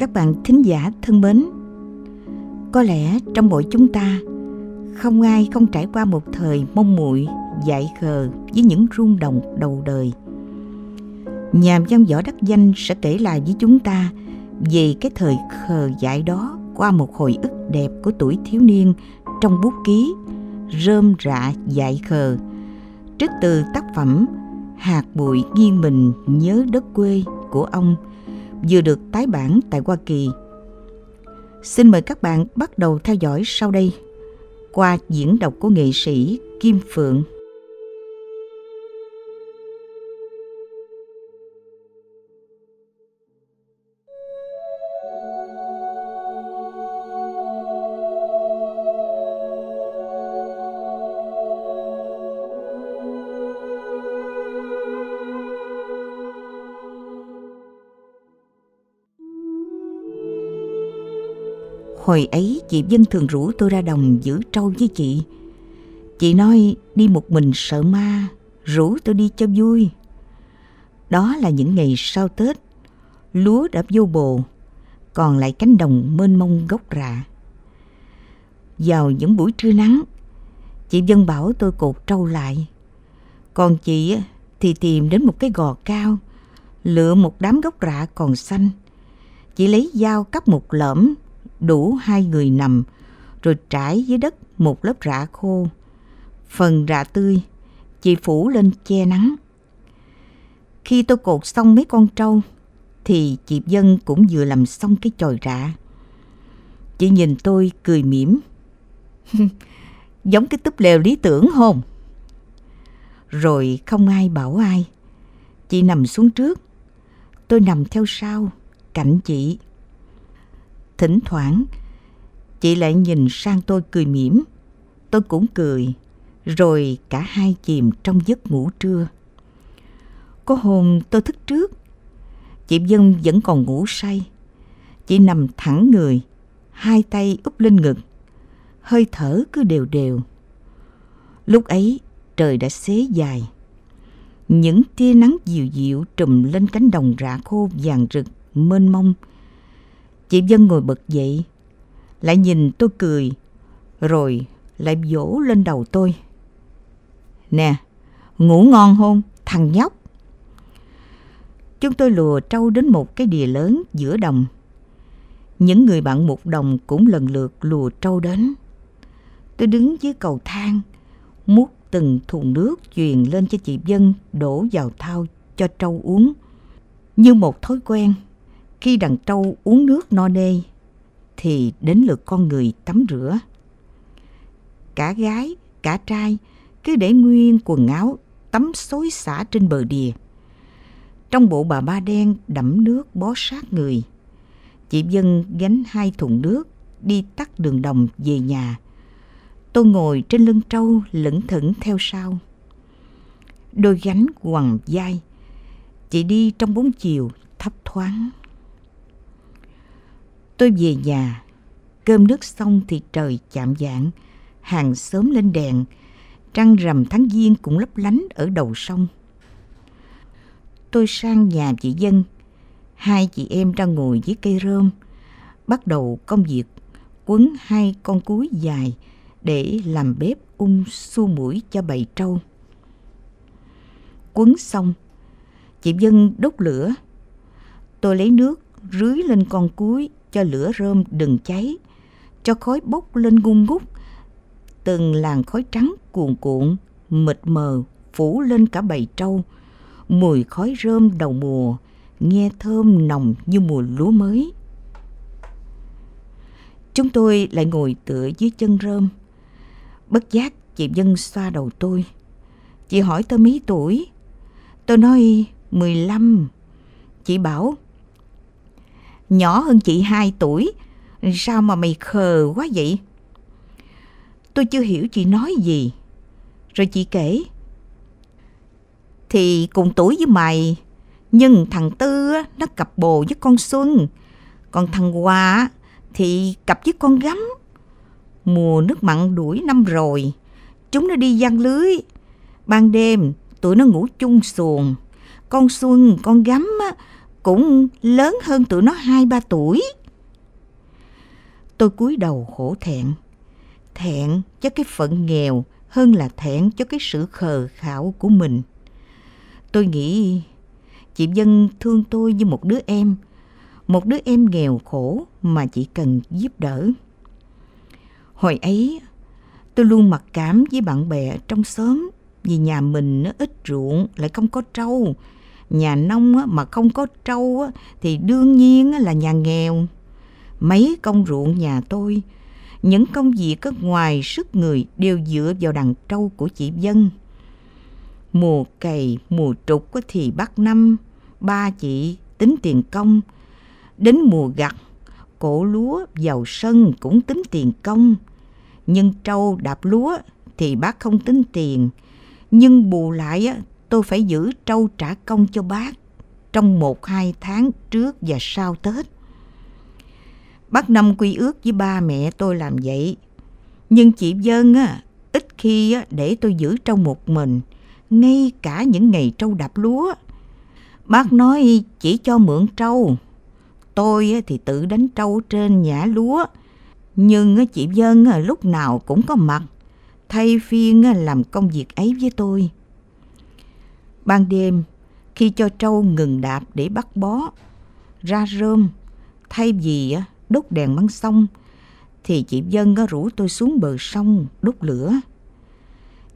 các bạn thính giả thân mến có lẽ trong mỗi chúng ta không ai không trải qua một thời mong muội dại khờ với những rung động đầu đời nhà văn võ đắc danh sẽ kể lại với chúng ta về cái thời khờ dại đó qua một hồi ức đẹp của tuổi thiếu niên trong bút ký rơm rạ dại khờ trích từ tác phẩm hạt bụi nghiêng mình nhớ đất quê của ông vừa được tái bản tại Hoa Kỳ. Xin mời các bạn bắt đầu theo dõi sau đây qua diễn đọc của nghệ sĩ Kim Phượng. Hồi ấy chị Vân thường rủ tôi ra đồng giữ trâu với chị. Chị nói đi một mình sợ ma, rủ tôi đi cho vui. Đó là những ngày sau Tết, lúa đã vô bồ, còn lại cánh đồng mênh mông gốc rạ. Vào những buổi trưa nắng, chị Vân bảo tôi cột trâu lại. Còn chị thì tìm đến một cái gò cao, lựa một đám gốc rạ còn xanh. Chị lấy dao cắt một lõm đủ hai người nằm, rồi trải dưới đất một lớp rạ khô. Phần rạ tươi, chị phủ lên che nắng. Khi tôi cột xong mấy con trâu, thì chị Dân cũng vừa làm xong cái chòi rạ. Chị nhìn tôi cười mỉm. Giống cái túp lều lý tưởng không? Rồi không ai bảo ai. Chị nằm xuống trước, tôi nằm theo sau, cạnh chị. Thỉnh thoảng, chị lại nhìn sang tôi cười mỉm. Tôi cũng cười, rồi cả hai chìm trong giấc ngủ trưa. Có hôm tôi thức trước, chị Dân vẫn còn ngủ say. Chị nằm thẳng người, hai tay úp lên ngực, hơi thở cứ đều đều. Lúc ấy trời đã xế dài. Những tia nắng dịu dịu trùm lên cánh đồng rạ khô vàng rực, mênh mông, Chị Vân ngồi bật dậy, lại nhìn tôi cười, rồi lại vỗ lên đầu tôi. Nè, ngủ ngon hôn, thằng nhóc. Chúng tôi lùa trâu đến một cái đìa lớn giữa đồng. Những người bạn một đồng cũng lần lượt lùa trâu đến. Tôi đứng dưới cầu thang, múc từng thùng nước truyền lên cho chị Vân đổ vào thao cho trâu uống. Như một thói quen, khi đàn trâu uống nước no nê thì đến lượt con người tắm rửa. Cả gái, cả trai cứ để nguyên quần áo tắm xối xả trên bờ đìa. Trong bộ bà ba đen đẫm nước bó sát người, chị Dân gánh hai thùng nước đi tắt đường đồng về nhà. Tôi ngồi trên lưng trâu lững thững theo sau. Đôi gánh quằn vai, chị đi trong bốn chiều thấp thoáng. Tôi về nhà, cơm nước xong thì trời chạm dạng, hàng sớm lên đèn, trăng rằm tháng giêng cũng lấp lánh ở đầu sông. Tôi sang nhà chị Dân, hai chị em đang ngồi dưới cây rơm, bắt đầu công việc quấn hai con cuối dài để làm bếp ung xu mũi cho bầy trâu. Quấn xong, chị Dân đốt lửa. Tôi lấy nước rưới lên con cuối cho lửa rơm đừng cháy, cho khói bốc lên ngung ngút. Từng làn khói trắng cuồn cuộn, mịt mờ, phủ lên cả bầy trâu. Mùi khói rơm đầu mùa, nghe thơm nồng như mùa lúa mới. Chúng tôi lại ngồi tựa dưới chân rơm. Bất giác chị Dân xoa đầu tôi. Chị hỏi tôi mấy tuổi? Tôi nói mười lăm, Chị bảo nhỏ hơn chị 2 tuổi. Sao mà mày khờ quá vậy? Tôi chưa hiểu chị nói gì. Rồi chị kể. Thì cùng tuổi với mày, nhưng thằng Tư nó cặp bồ với con Xuân. Còn thằng Hòa thì cặp với con Gắm. Mùa nước mặn đuổi năm rồi, chúng nó đi gian lưới. Ban đêm tụi nó ngủ chung xuồng. Con Xuân, con Gắm á, cũng lớn hơn tụi nó hai ba tuổi. Tôi cúi đầu hổ thẹn, thẹn cho cái phận nghèo hơn là thẹn cho cái sự khờ khảo của mình. Tôi nghĩ chị dân thương tôi như một đứa em, một đứa em nghèo khổ mà chị cần giúp đỡ. Hồi ấy, tôi luôn mặc cảm với bạn bè trong xóm vì nhà mình nó ít ruộng lại không có trâu, nhà nông mà không có trâu thì đương nhiên là nhà nghèo. Mấy công ruộng nhà tôi, những công việc ngoài sức người đều dựa vào đàn trâu của chị Dân. Mùa cày, mùa trục thì bắt năm, ba chị tính tiền công. Đến mùa gặt, cổ lúa vào sân cũng tính tiền công. Nhưng trâu đạp lúa thì bác không tính tiền. Nhưng bù lại tôi phải giữ trâu trả công cho bác trong một hai tháng trước và sau Tết. Bác Năm quy ước với ba mẹ tôi làm vậy. Nhưng chị Dân á, ít khi á, để tôi giữ trâu một mình, ngay cả những ngày trâu đạp lúa. Bác nói chỉ cho mượn trâu. Tôi á, thì tự đánh trâu trên nhả lúa. Nhưng á, chị Dân á, lúc nào cũng có mặt, thay phiên á, làm công việc ấy với tôi Ban đêm, khi cho trâu ngừng đạp để bắt bó, ra rơm, thay vì đốt đèn bắn sông, thì chị Dân rủ tôi xuống bờ sông đốt lửa.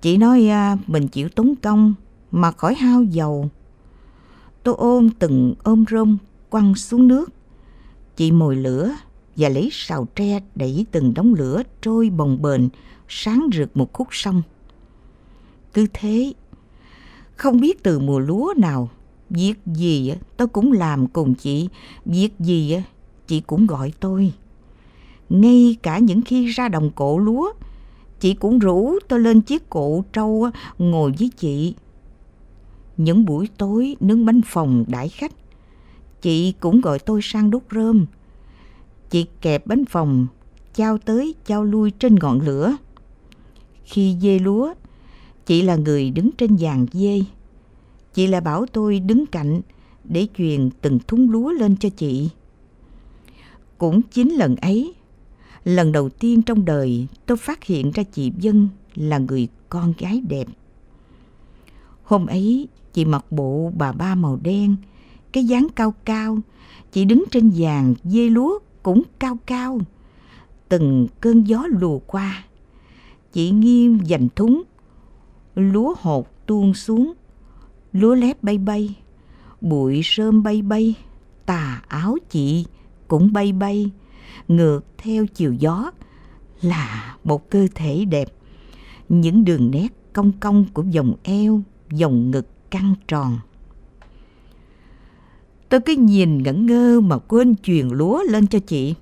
Chị nói à, mình chịu tốn công mà khỏi hao dầu. Tôi ôm từng ôm rơm quăng xuống nước. Chị mồi lửa và lấy sào tre đẩy từng đống lửa trôi bồng bềnh sáng rực một khúc sông. Cứ thế, không biết từ mùa lúa nào, việc gì tôi cũng làm cùng chị, việc gì chị cũng gọi tôi. Ngay cả những khi ra đồng cổ lúa, chị cũng rủ tôi lên chiếc cộ trâu ngồi với chị. Những buổi tối nướng bánh phòng đãi khách, chị cũng gọi tôi sang đút rơm. Chị kẹp bánh phòng, trao tới trao lui trên ngọn lửa. Khi dê lúa Chị là người đứng trên dàn dê. Chị là bảo tôi đứng cạnh để truyền từng thúng lúa lên cho chị. Cũng chính lần ấy, lần đầu tiên trong đời tôi phát hiện ra chị Vân là người con gái đẹp. Hôm ấy, chị mặc bộ bà ba màu đen, cái dáng cao cao, chị đứng trên vàng dê lúa cũng cao cao. Từng cơn gió lùa qua, chị nghiêm dành thúng lúa hột tuôn xuống, lúa lép bay bay, bụi sơm bay bay, tà áo chị cũng bay bay, ngược theo chiều gió là một cơ thể đẹp. Những đường nét cong cong của vòng eo, vòng ngực căng tròn. Tôi cứ nhìn ngẩn ngơ mà quên truyền lúa lên cho chị.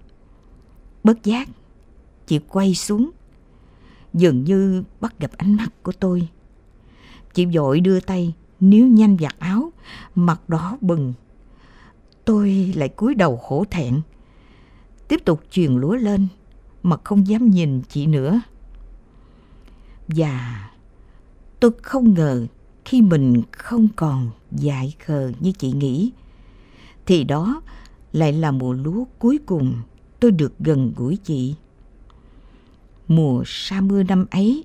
Bất giác, chị quay xuống dường như bắt gặp ánh mắt của tôi Chị vội đưa tay níu nhanh giặt áo, mặt đó bừng. Tôi lại cúi đầu khổ thẹn, tiếp tục truyền lúa lên mà không dám nhìn chị nữa. Và tôi không ngờ khi mình không còn dại khờ như chị nghĩ, thì đó lại là mùa lúa cuối cùng tôi được gần gũi chị. Mùa sa mưa năm ấy,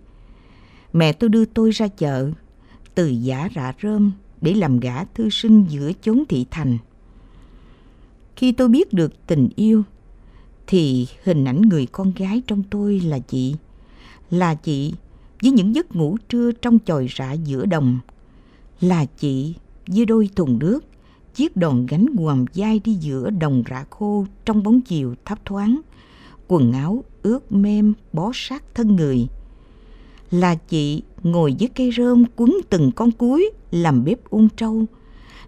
mẹ tôi đưa tôi ra chợ từ giả rạ rơm để làm gã thư sinh giữa chốn thị thành. Khi tôi biết được tình yêu, thì hình ảnh người con gái trong tôi là chị. Là chị với những giấc ngủ trưa trong chòi rạ giữa đồng. Là chị với đôi thùng nước, chiếc đòn gánh ngoằn dai đi giữa đồng rạ khô trong bóng chiều thấp thoáng, quần áo ướt mềm bó sát thân người. Là chị ngồi dưới cây rơm quấn từng con cuối làm bếp ung trâu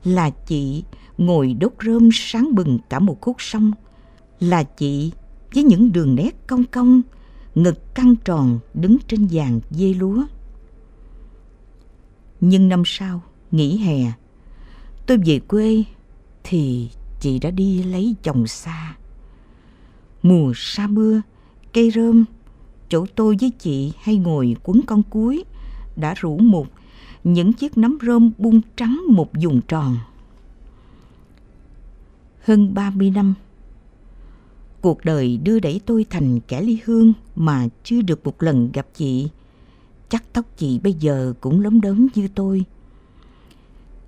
là chị ngồi đốt rơm sáng bừng cả một khúc sông là chị với những đường nét cong cong ngực căng tròn đứng trên vàng dê lúa nhưng năm sau nghỉ hè tôi về quê thì chị đã đi lấy chồng xa mùa sa mưa cây rơm chỗ tôi với chị hay ngồi quấn con cuối đã rủ một, những chiếc nấm rơm bung trắng một vùng tròn. Hơn 30 năm, cuộc đời đưa đẩy tôi thành kẻ ly hương mà chưa được một lần gặp chị. Chắc tóc chị bây giờ cũng lấm đớm như tôi.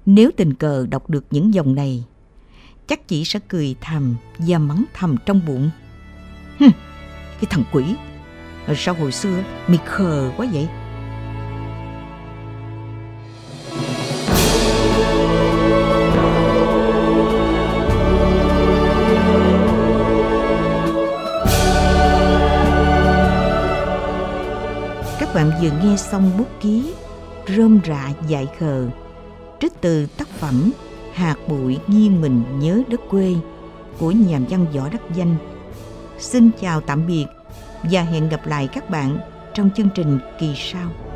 Nếu tình cờ đọc được những dòng này, chắc chị sẽ cười thầm và mắng thầm trong bụng. Hừm, cái thằng quỷ, ờ, sao hồi xưa mày khờ quá vậy? bạn vừa nghe xong bút ký Rơm rạ dại khờ trích từ tác phẩm Hạt bụi nghiêng mình nhớ đất quê của nhà văn võ đắc danh. Xin chào tạm biệt và hẹn gặp lại các bạn trong chương trình kỳ sau.